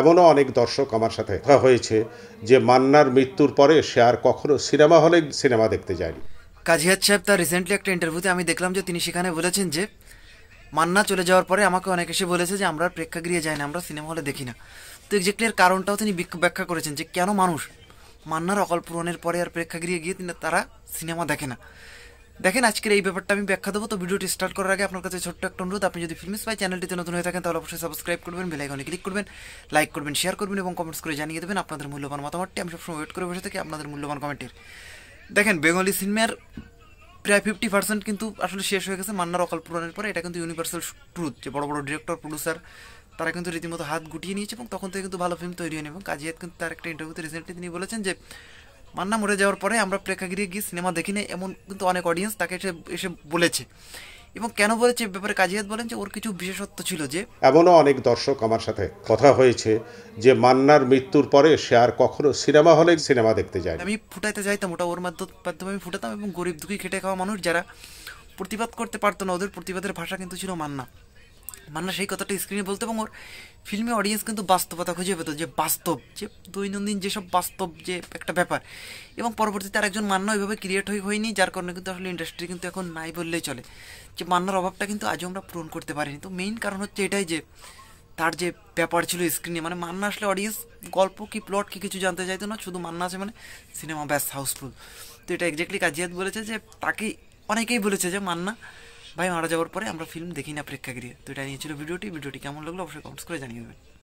এমনও অনেক দর্শক আমার সাথে কথা হয়েছে যে মান্নার মৃত্যুর পরে সে আর কখনো সিনেমা হলে সিনেমা দেখতে যায়নি কাজিহাত সাহেব তার রিসেন্টলি একটা ইন্টারভিউতে আমি দেখলাম যে তিনি সেখানে বলেছেন যে মান্না চলে যাওয়ার পরে আমাকে অনেক এসে বলেছে যে আমরা প্রেক্ষাগৃহে যাই না আমরা সিনেমা হলে দেখি না তো এক্স্যাক্টলি এর কারণটাও তিনি ব্যাখ্যা করেছেন যে কেন মানুষ মান্নার অকল পূরণের পরে আর প্রেক্ষাগৃহে গিয়ে তারা সিনেমা দেখে না দেখেন আজকের এই ব্যাপারটা আমি ব্যাখ্যা দেবো তো ভিডিওটি স্টার্ট করার আগে আপনার কাছে ছোট্ট একটা অনুরোধ আপনি যদি ফিল্মস পাই চ্যানেলটিতে নতুন হয়ে থাকেন তাহলে অবশ্যই সাবস্ক্রাইব করবেন বেলাইকনে ক্লিক করবেন লাইক করবেন শেয়ার করবেন এবং কমেন্টস করে জানিয়ে দেবেন আপনাদের মূল্যবান মতামতটি আমি সবসময় ওয়েট করে বসে থাকি আপনাদের মূল্যবান কমেন্টের দেখেন বেঙ্গলি সিনেমার প্রায় ফিফটি পার্সেন্ট কিন্তু আসলে শেষ হয়ে গেছে মান্নার অকাল পূরণের পরে এটা কিন্তু ইউনিভার্সাল ট্রুথ যে বড় বড় ডিরেক্টর প্রডিউসার তারা কিন্তু রীতিমতো হাত গুটিয়ে নিয়েছে এবং তখন থেকে কিন্তু ভালো ফিল্ম তৈরি হয়নি এবং কাজিয়াত কিন্তু তার একটা ইন্টারভিউতে রিসেন্টলি তিনি বলেছেন যে মান্না মরে যাওয়ার পরে আমরা প্রেক্ষাগৃহে গিয়ে সিনেমা দেখি এমন কিন্তু অনেক অডিয়েন্স তাকে এসে এসে বলেছে এবং কেন বলেছে ব্যাপারে কাজিয়াত বলেন যে ওর কিছু বিশেষত্ব ছিল যে এমনও অনেক দর্শক আমার সাথে কথা হয়েছে যে মান্নার মৃত্যুর পরে সে আর কখনো সিনেমা হলে সিনেমা দেখতে যায় আমি ফুটাইতে চাইতাম ওটা ওর মাধ্যমে আমি ফুটাতাম এবং গরিব দুঃখী খেটে খাওয়া মানুষ যারা প্রতিবাদ করতে পারতো না ওদের প্রতিবাদের ভাষা কিন্তু ছিল মান্না মান্না সেই কথাটা স্ক্রিনে বলতো এবং ওর ফিল্মে অডিয়েন্স কিন্তু বাস্তবতা খুঁজে পেতো যে বাস্তব যে দৈনন্দিন যেসব বাস্তব যে একটা ব্যাপার এবং পরবর্তীতে আরেকজন মান্না ওইভাবে ক্রিয়েট হয়ে হয়নি যার কারণে কিন্তু আসলে ইন্ডাস্ট্রি কিন্তু এখন নাই বললেই চলে যে মান্নার অভাবটা কিন্তু আজও আমরা পূরণ করতে পারিনি তো মেইন কারণ হচ্ছে এটাই যে তার যে ব্যাপার ছিল স্ক্রিনে মানে মান্না আসলে অডিয়েন্স গল্প কি প্লট কি কিছু জানতে চাইতো না শুধু মান্না আছে মানে সিনেমা ব্যাস হাউসফুল তো এটা এক্স্যাক্টলি কাজিয়াত বলেছে যে তাকে অনেকেই বলেছে যে মান্না ভাই মারা যাওয়ার পরে আমরা ফিল্ম দেখি না প্রেক্ষাগৃহে তো এটা নিয়ে ছিল ভিডিওটি ভিডিওটি কেমন লাগলো অবশ্যই কমেন্টস করে জানিয়ে দেবেন